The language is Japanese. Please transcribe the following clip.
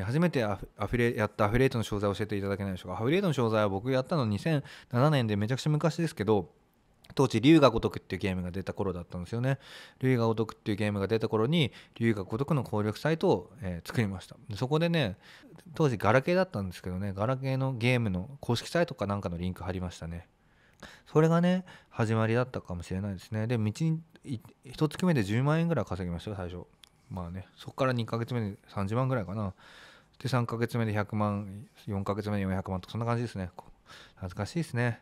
初めてアフィレやったアフィリエイトの商材を教えていただけないでしょうかアフィリエイトの商材は僕やったの2007年でめちゃくちゃ昔ですけど当時龍が如くっていうゲームが出た頃だったんですよね竜が如くっていうゲームが出た頃に龍が如くの攻略サイトを、えー、作りましたそこでね当時ガラケーだったんですけどねガラケーのゲームの公式サイトかなんかのリンク貼りましたねそれがね始まりだったかもしれないですねで道に1月目で10万円ぐらい稼ぎましたよ最初まあねそこから2ヶ月目で30万ぐらいかなで3ヶ月目で100万4ヶ月目で400万とかそんな感じですね恥ずかしいですね